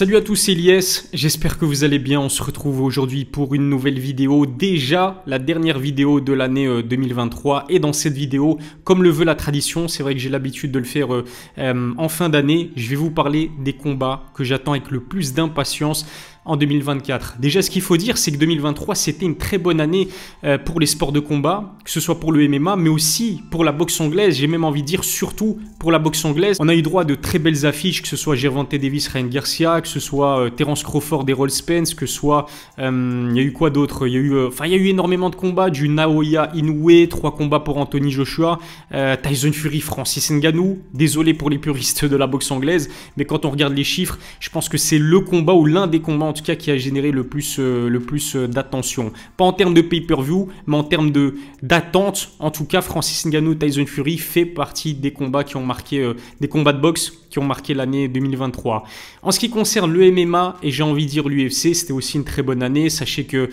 Salut à tous, c'est Elias, j'espère que vous allez bien, on se retrouve aujourd'hui pour une nouvelle vidéo, déjà la dernière vidéo de l'année 2023 euh, et dans cette vidéo, comme le veut la tradition, c'est vrai que j'ai l'habitude de le faire euh, euh, en fin d'année, je vais vous parler des combats que j'attends avec le plus d'impatience, en 2024. Déjà, ce qu'il faut dire, c'est que 2023, c'était une très bonne année euh, pour les sports de combat, que ce soit pour le MMA, mais aussi pour la boxe anglaise. J'ai même envie de dire surtout pour la boxe anglaise. On a eu droit de très belles affiches, que ce soit Gervonta Davis, Ryan Garcia, que ce soit euh, Terence Crawford, Errol Spence, que ce soit... Il euh, y a eu quoi d'autre Il y, a eu, enfin, y a eu énormément de combats, du Naoya Inoue, trois combats pour Anthony Joshua, Tyson Fury, Francis Ngannou. Désolé pour les puristes de la boxe anglaise, mais quand on regarde les chiffres, je pense que c'est le combat ou l'un des combats en tout cas qui a généré le plus, euh, le plus euh, d'attention. Pas en termes de pay-per-view, mais en termes d'attente. En tout cas, Francis Ngannou, Tyson Fury fait partie des combats qui ont marqué, euh, des combats de boxe qui ont marqué l'année 2023. En ce qui concerne le MMA, et j'ai envie de dire l'UFC, c'était aussi une très bonne année. Sachez que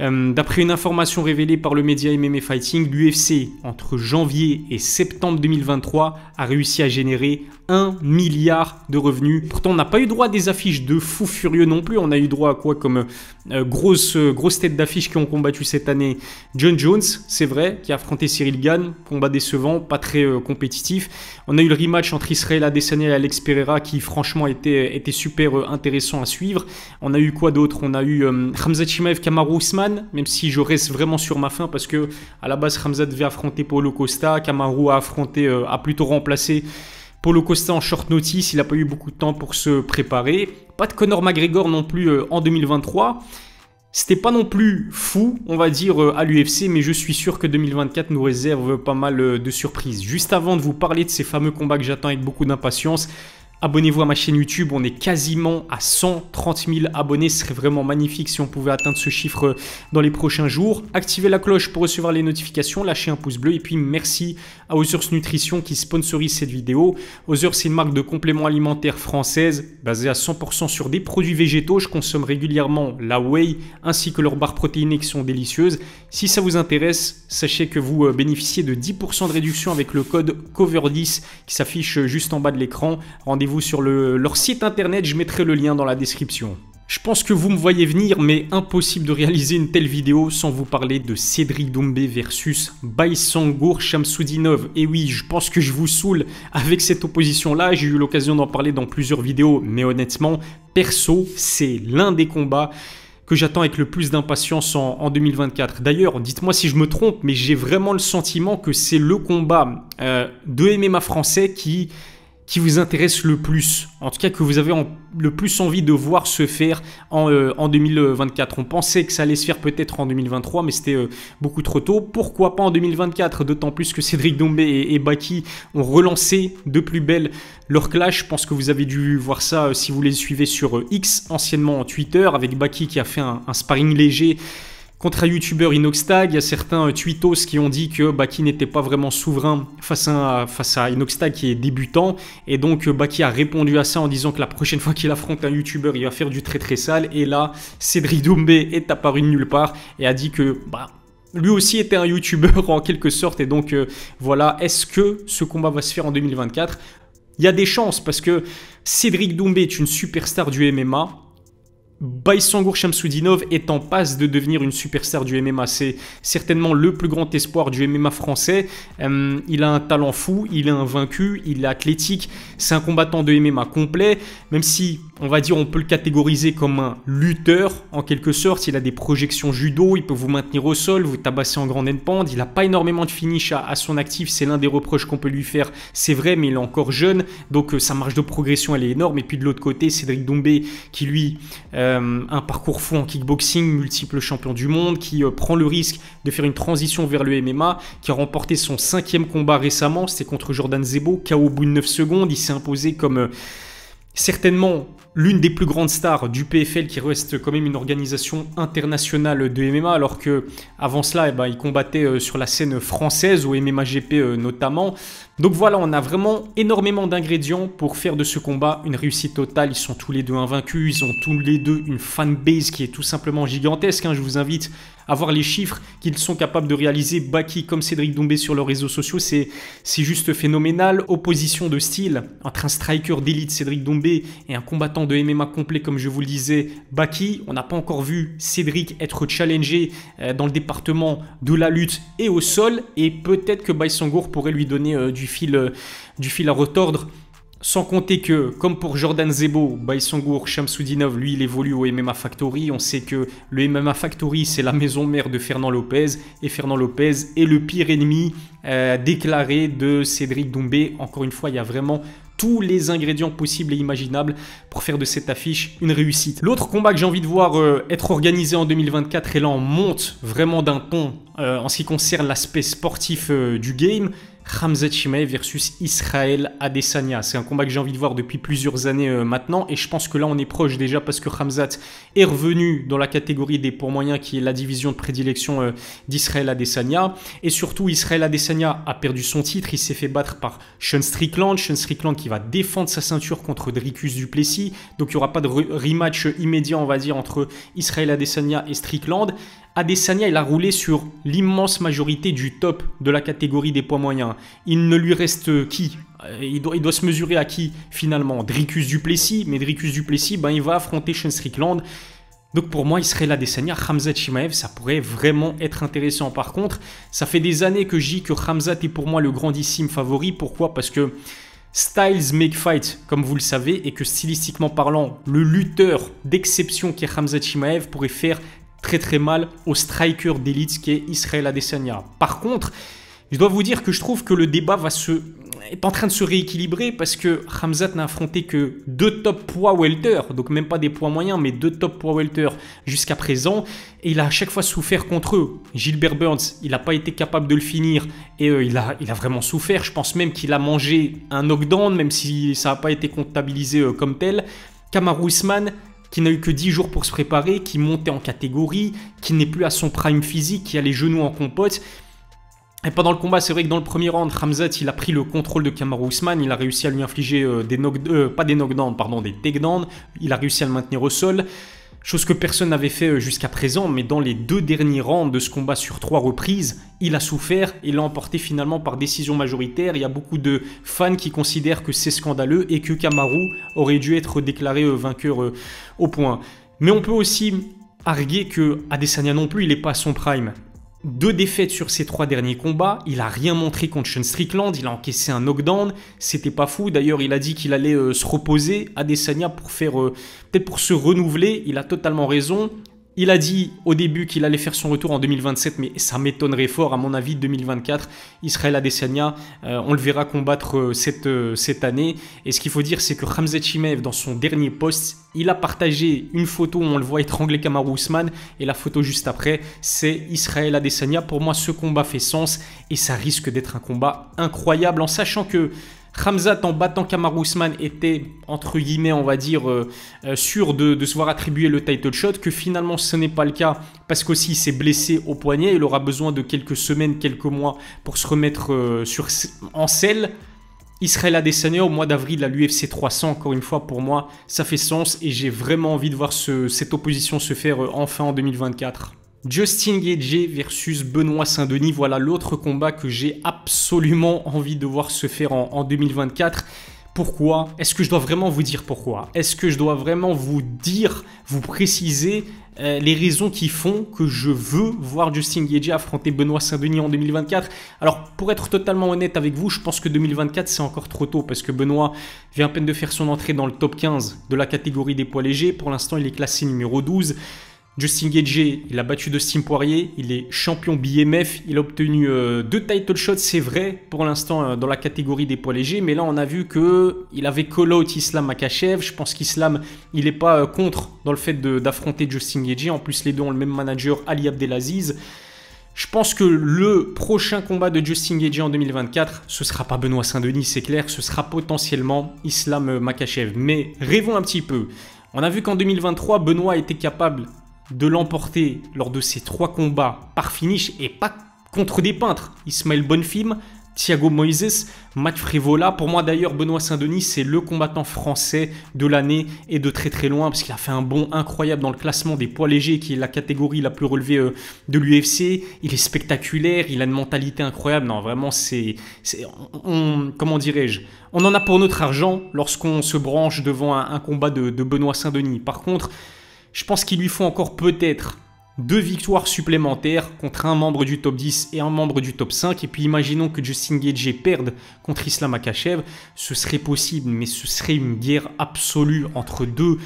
D'après une information révélée par le média MMA Fighting, l'UFC, entre janvier et septembre 2023, a réussi à générer 1 milliard de revenus. Pourtant, on n'a pas eu droit à des affiches de fous furieux non plus. On a eu droit à quoi comme euh, grosse, euh, grosse tête d'affiche qui ont combattu cette année John Jones, c'est vrai, qui a affronté Cyril Gann, combat décevant, pas très euh, compétitif. On a eu le rematch entre Israël Adesanya et Alex Pereira qui franchement était, était super intéressant à suivre. On a eu quoi d'autre On a eu Khamzat Chimaev Kamaru Usman, même si je reste vraiment sur ma faim parce que à la base Khamzat devait affronter Paulo Costa, Kamaru a affronté, a plutôt remplacé Polo Costa en short notice, il n'a pas eu beaucoup de temps pour se préparer. Pas de Conor McGregor non plus euh, en 2023. C'était pas non plus fou, on va dire, euh, à l'UFC, mais je suis sûr que 2024 nous réserve pas mal euh, de surprises. Juste avant de vous parler de ces fameux combats que j'attends avec beaucoup d'impatience, Abonnez-vous à ma chaîne YouTube, on est quasiment à 130 000 abonnés, ce serait vraiment magnifique si on pouvait atteindre ce chiffre dans les prochains jours. Activez la cloche pour recevoir les notifications, lâchez un pouce bleu et puis merci à Ozurs Nutrition qui sponsorise cette vidéo. Ozurs c'est une marque de compléments alimentaires française basée à 100% sur des produits végétaux. Je consomme régulièrement la whey ainsi que leurs barres protéinées qui sont délicieuses. Si ça vous intéresse, sachez que vous euh, bénéficiez de 10% de réduction avec le code COVER10 qui s'affiche juste en bas de l'écran. Rendez-vous vous sur leur site internet, je mettrai le lien dans la description. Je pense que vous me voyez venir, mais impossible de réaliser une telle vidéo sans vous parler de Cédric Doumbé versus Baysangour Shamsoudinov. Et oui, je pense que je vous saoule avec cette opposition-là, j'ai eu l'occasion d'en parler dans plusieurs vidéos, mais honnêtement, perso, c'est l'un des combats que j'attends avec le plus d'impatience en, 2024. D'ailleurs, dites-moi si je me trompe, mais j'ai vraiment le sentiment que c'est le combat euh, de de MMA français qui qui vous intéresse le plus, en tout cas que vous avez le plus envie de voir se faire en, 2024. Euh, On pensait que ça allait se faire peut-être en 2023, mais c'était euh, beaucoup trop tôt. Pourquoi pas en 2024 D'autant plus que Cédric Dombé et, Baki ont relancé de plus belle leur clash. Je pense que vous avez dû voir ça euh, si vous les suivez sur X, anciennement en Twitter, avec Baki qui a fait un sparring léger Contre un youtubeur Inoxtag, il y a certains euh, tweetos qui ont dit que Baki n'était pas vraiment souverain face à, face à Inoxtag qui est débutant. Et donc euh, Baki a répondu à ça en disant que la prochaine fois qu'il affronte un youtubeur, il va faire du très très sale. Et là, Cédric Doumbé est apparu de nulle part et a dit que bah, lui aussi était un youtubeur en quelque sorte. Et donc euh, voilà, est-ce que ce combat va se faire en 2024 Il y a des chances parce que Cédric Doumbé est une superstar du MMA. Baysangur Shamsoudinov est en passe de devenir une superstar du MMA. C'est certainement le plus grand espoir du MMA français. Euh, il a un talent fou, il est vaincu, il est athlétique. C'est un combattant de MMA complet, même si on va dire on peut le catégoriser comme un lutteur en quelque sorte. Il a des projections judo, il peut vous maintenir au sol, vous tabasser en grande end-pande. Il n'a pas énormément de finish à, son actif. C'est l'un des reproches qu'on peut lui faire. C'est vrai, mais il est encore jeune, donc euh, sa marge de progression elle est énorme. Et puis de l'autre côté, Cédric Dombé qui lui euh, euh, un parcours fou en kickboxing, multiple champion du monde, qui euh, prend le risque de faire une transition vers le MMA, qui a remporté son cinquième combat récemment, c'était contre Jordan Zebo, KO au bout de 9 secondes, il s'est imposé comme euh, certainement l'une des plus grandes stars du PFL qui reste quand même une organisation internationale de MMA alors que avant cela ils eh ben, il combattait euh, sur la scène française au MMA GP euh, notamment. Donc voilà, on a vraiment énormément d'ingrédients pour faire de ce combat une réussite totale. Ils sont tous les deux invaincus, ils ont tous les deux une fanbase qui est tout simplement gigantesque. Hein. Je vous invite avoir les chiffres qu'ils sont capables de réaliser, Baki comme Cédric Dombé sur leurs réseaux sociaux, c'est juste phénoménal. Opposition de style entre un striker d'élite, Cédric Dombé et un combattant de MMA complet, comme je vous le disais, Baki. On n'a pas encore vu Cédric être challengé euh, dans le département de la lutte et au sol, et peut-être que Baïsangour pourrait lui donner euh, du, fil, euh, du fil à retordre. Sans compter que, comme pour Jordan Zebo, Baissongour, Shamsoudinov, lui, il évolue au MMA Factory. On sait que le MMA Factory, c'est la maison mère de Fernand Lopez. Et Fernand Lopez est le pire ennemi euh, déclaré de Cédric Doumbé. Encore une fois, il y a vraiment tous les ingrédients possibles et imaginables pour faire de cette affiche une réussite. L'autre combat que j'ai envie de voir euh, être organisé en 2024, et là on monte vraiment d'un ton euh, en ce qui concerne l'aspect sportif du game, Hamzat Chimaev versus Israël Adesanya. C'est un combat que j'ai envie de voir depuis plusieurs années euh, maintenant et je pense que là on est proche déjà parce que Hamzat est revenu dans la catégorie des pour moyens qui est la division de prédilection euh, d'Israël Adesanya et surtout Israël Adesanya a perdu son titre, il s'est fait battre par Sean Strickland, Sean Strickland qui va défendre sa ceinture contre Dricus Duplessis. Donc il n'y aura pas de rematch immédiat on va dire entre Israël Adesanya et Strickland. Adesanya, il a roulé sur l'immense majorité du top de la catégorie des poids moyens. Il ne lui reste qui euh, il doit, il doit, se mesurer à qui finalement Dricus Duplessis, mais Dricus Duplessis, ben, il va affronter Sean Strickland. Donc pour moi, il serait là des Chimaev, ça pourrait vraiment être intéressant. Par contre, ça fait des années que je dis que Khamzat est pour moi le grandissime favori. Pourquoi Parce que Styles make fight, comme vous le savez, et que stylistiquement parlant, le lutteur d'exception qui est Khamzat Chimaev pourrait faire très très mal au striker d'élite qui est Israël Adesanya. Par contre, je dois vous dire que je trouve que le débat va se est en train de se rééquilibrer parce que Hamzat n'a affronté que deux top poids welter, donc même pas des poids moyens, mais deux top poids welter jusqu'à présent, et il a à chaque fois souffert contre eux. Gilbert Burns, il n'a pas été capable de le finir, et euh, il, a, il a vraiment souffert. Je pense même qu'il a mangé un knockdown, même si ça n'a pas été comptabilisé euh, comme tel. Kamaru Usman, qui n'a eu que 10 jours pour se préparer, qui montait en catégorie, qui n'est plus à son prime physique, qui a les genoux en compote. Et pendant le combat, c'est vrai que dans le premier round, Ramzat, il a pris le contrôle de Kamaru Usman, il a réussi à lui infliger euh, des knockdowns, euh, pas des knockdowns, pardon, des takedowns, il a réussi à le maintenir au sol. Chose que personne n'avait fait euh, jusqu'à présent, mais dans les deux derniers rounds de ce combat sur trois reprises, il a souffert et l'a emporté finalement par décision majoritaire. Il y a beaucoup de fans qui considèrent que c'est scandaleux et que Kamaru aurait dû être déclaré euh, vainqueur euh, au point. Mais on peut aussi arguer que non plus, il n'est pas à son prime deux défaites sur ses trois derniers combats. Il a rien montré contre Sean Strickland. Il a encaissé un knockdown. C'était pas fou. D'ailleurs, il a dit qu'il allait euh, se reposer à Desania pour faire euh, peut-être pour se renouveler. Il a totalement raison. Il a dit au début qu'il allait faire son retour en 2027, mais ça m'étonnerait fort, à mon avis, 2024. Israël Adesanya, euh, on le verra combattre euh, cette, euh, cette année. Et ce qu'il faut dire, c'est que Ramzat Chimev, dans son dernier post, il a partagé une photo où on le voit étrangler Kamaru Usman, et la photo juste après, c'est Israël Adesanya. Pour moi, ce combat fait sens, et ça risque d'être un combat incroyable, en sachant que Ramzat, en battant Kamar Usman, était, entre guillemets, on va dire, euh, euh, sûr de, se voir attribuer le title shot, que finalement ce n'est pas le cas, parce qu'aussi il s'est blessé au poignet, il aura besoin de quelques semaines, quelques mois pour se remettre euh, sur, en selle. Israël Adesanya au mois d'avril à l'UFC 300, encore une fois, pour moi, ça fait sens et j'ai vraiment envie de voir cette opposition se faire enfin en 2024. Justin Gagey versus Benoît Saint-Denis, voilà l'autre combat que j'ai absolument envie de voir se faire en, 2024. Pourquoi Est-ce que je dois vraiment vous dire pourquoi Est-ce que je dois vraiment vous dire, vous préciser euh, les raisons qui font que je veux voir Justin Gagey affronter Benoît Saint-Denis en 2024 Alors, pour être totalement honnête avec vous, je pense que 2024, c'est encore trop tôt parce que Benoît vient à peine de faire son entrée dans le top 15 de la catégorie des poids légers. Pour l'instant, il est classé numéro 12. Justin Gage, il a battu Dustin Poirier, il est champion BMF, il a obtenu euh, deux title shots, c'est vrai pour l'instant euh, dans la catégorie des poids légers, mais là on a vu que il avait call out Islam Makachev. je pense qu'Islam il n'est pas euh, contre dans le fait d'affronter Justin Gage, en plus les deux ont le même manager Ali Abdelaziz. Je pense que le prochain combat de Justin Gage en 2024, ce sera pas Benoît Saint-Denis, c'est clair, ce sera potentiellement Islam Makachev. Mais rêvons un petit peu. On a vu qu'en 2023, Benoît était capable de l'emporter lors de ces trois combats par finish et pas contre des peintres. Ismaël Bonfim, Thiago Moises, Matt Frivola. Pour moi d'ailleurs, Benoît Saint-Denis, c'est le combattant français de l'année et de très très loin parce qu'il a fait un bond incroyable dans le classement des poids légers qui est la catégorie la plus relevée euh, de l'UFC. Il est spectaculaire, il a une mentalité incroyable. Non, vraiment, c'est... comment dirais-je On en a pour notre argent lorsqu'on se branche devant un, combat de, de Benoît Saint-Denis. Par contre... Je pense qu'il lui faut encore peut-être deux victoires supplémentaires contre un membre du top 10 et un membre du top 5. Et puis imaginons que Justin Gage perde contre Islam Akachev. Ce serait possible, mais ce serait une guerre absolue entre deux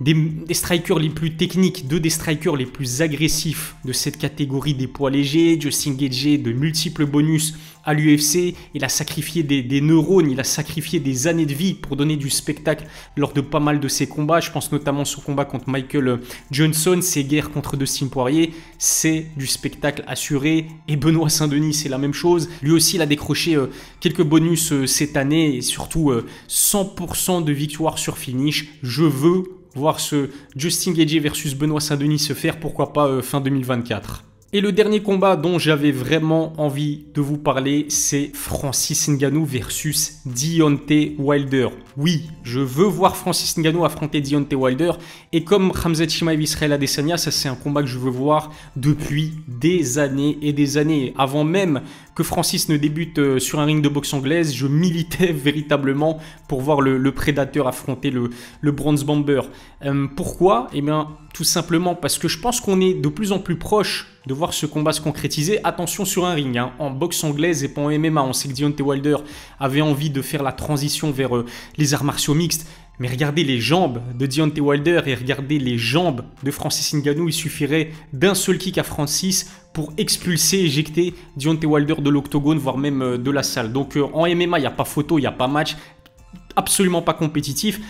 des, strikers les plus techniques, deux des strikers les plus agressifs de cette catégorie des poids légers. Justin Gage de multiples bonus à l'UFC. Il a sacrifié des, neurones, il a sacrifié des années de vie pour donner du spectacle lors de pas mal de ses combats. Je pense notamment son combat contre Michael Johnson, ses guerres contre Dustin Poirier. C'est du spectacle assuré. Et Benoît Saint-Denis, c'est la même chose. Lui aussi, il a décroché euh, quelques bonus euh, cette année et surtout 100% euh, de victoire sur finish. Je veux voir ce Justin Gage versus Benoît Saint-Denis se faire, pourquoi pas euh, fin 2024. Et le dernier combat dont j'avais vraiment envie de vous parler, c'est Francis Ngannou versus Dionte Wilder. Oui, je veux voir Francis Ngannou affronter Dionte Wilder. Et comme Ramzat et Israël Adesanya, ça c'est un combat que je veux voir depuis des années et des années. Avant même que Francis ne débute euh, sur un ring de boxe anglaise, je militais véritablement pour voir le, prédateur affronter le, Bronze Bomber. Euh, pourquoi Eh bien, tout simplement parce que je pense qu'on est de plus en plus proche de voir ce combat se concrétiser. Attention sur un ring, hein. en boxe anglaise et pas en MMA. On sait que Deontay Wilder avait envie de faire la transition vers euh, les arts martiaux mixtes. Mais regardez les jambes de Deontay Wilder et regardez les jambes de Francis Ngannou. Il suffirait d'un seul kick à Francis pour expulser, éjecter Deontay Wilder de l'octogone, voire même euh, de la salle. Donc euh, en MMA, il n'y a pas photo, il n'y a pas match, absolument pas compétitif.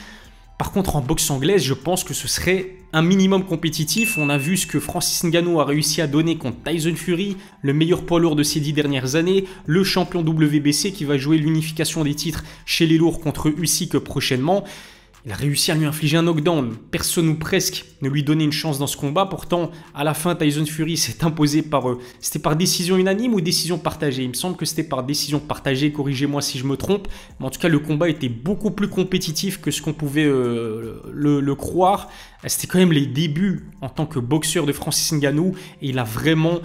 Par contre, en boxe anglaise, je pense que ce serait un minimum compétitif. On a vu ce que Francis Ngannou a réussi à donner contre Tyson Fury, le meilleur poids lourd de ces dix dernières années, le champion WBC qui va jouer l'unification des titres chez les lourds contre Usyk prochainement. Il a réussi à lui infliger un knockdown. Personne ou presque ne lui donnait une chance dans ce combat. Pourtant, à la fin, Tyson Fury s'est imposé par. Euh, c'était par décision unanime ou décision partagée Il me semble que c'était par décision partagée. Corrigez-moi si je me trompe. Mais en tout cas, le combat était beaucoup plus compétitif que ce qu'on pouvait euh, le, le, croire. C'était quand même les débuts en tant que boxeur de Francis Ngannou. Et il a vraiment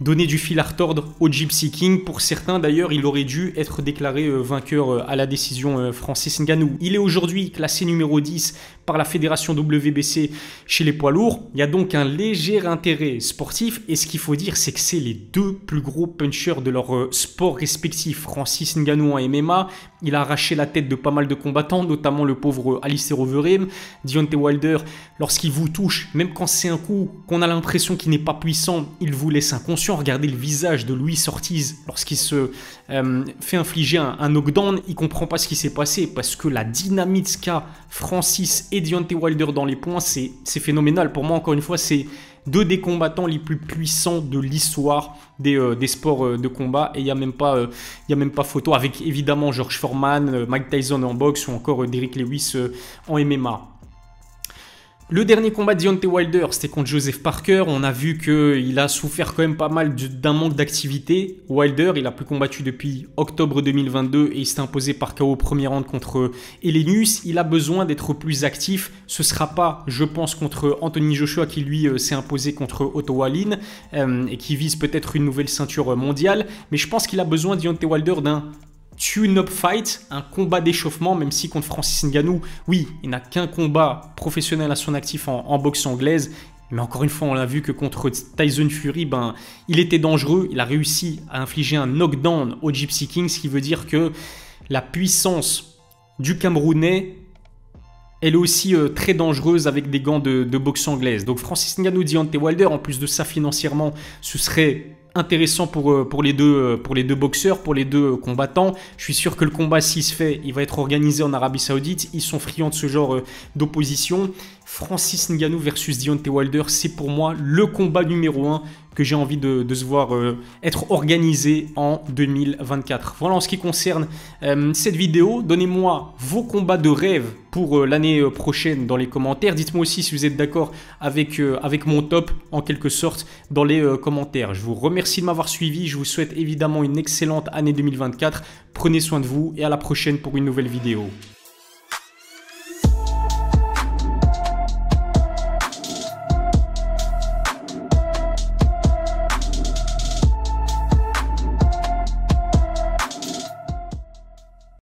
donner du fil à retordre au Gypsy King. Pour certains d'ailleurs, il aurait dû être déclaré euh, vainqueur euh, à la décision euh, Francis Ngannou. Il est aujourd'hui classé numéro 10 par la fédération WBC chez les poids lourds. Il y a donc un léger intérêt sportif et ce qu'il faut dire c'est que c'est les deux plus gros punchers de leur euh, sport respectif. Francis Ngannou en MMA, il a arraché la tête de pas mal de combattants, notamment le pauvre Alistair Overeem, Deontay Wilder. Lorsqu'il vous touche, même quand c'est un coup qu'on a l'impression qu'il n'est pas puissant, il vous laisse inconscient. Regardez le visage de Louis Ortiz lorsqu'il se euh, fait infliger un, knockdown, il comprend pas ce qui s'est passé parce que la dynamite qu'a Francis et Deontay Wilder dans les points, c'est phénoménal. Pour moi, encore une fois, c'est deux des combattants les plus puissants de l'histoire des, euh, sports euh, de combat. Et il n'y a, même pas, y a même pas photo avec évidemment George Foreman, Mike Tyson en boxe ou encore Derrick Lewis en MMA. Le dernier combat de Deontay Wilder, c'était contre Joseph Parker. On a vu qu'il a souffert quand même pas mal d'un manque d'activité. Wilder, il a plus combattu depuis octobre 2022 et il s'est imposé par KO au premier round contre Elenius. Il a besoin d'être plus actif. Ce sera pas, je pense, contre Anthony Joshua qui lui euh, s'est imposé contre Otto Wallin euh, et qui vise peut-être une nouvelle ceinture mondiale. Mais je pense qu'il a besoin Deontay Wilder d'un tune-up fight, un combat d'échauffement, même si contre Francis Ngannou, oui, il n'a qu'un combat professionnel à son actif en, boxe anglaise, mais encore une fois, on l'a vu que contre Tyson Fury, ben, il était dangereux. Il a réussi à infliger un knockdown au Gypsy King, ce qui veut dire que la puissance du Camerounais, elle est aussi euh, très dangereuse avec des gants de, boxe anglaise. Donc Francis Ngannou, Deontay Wilder, en plus de ça financièrement, ce serait intéressant pour, euh, pour, les deux, euh, pour les deux boxeurs, pour les deux combattants. Je suis sûr que le combat, s'il se fait, il va être organisé en Arabie Saoudite. Ils sont friands de ce genre euh, d'opposition. Francis Ngannou versus Dionte Wilder, c'est pour moi le combat numéro 1 que j'ai envie de, se voir euh, être organisé en 2024. Voilà en ce qui concerne euh, cette vidéo. Donnez-moi vos combats de rêve pour euh, l'année prochaine dans les commentaires. Dites-moi aussi si vous êtes d'accord avec, avec mon top en quelque sorte dans les commentaires. Je vous remercie de m'avoir suivi. Je vous souhaite évidemment une excellente année 2024. Prenez soin de vous et à la prochaine pour une nouvelle vidéo.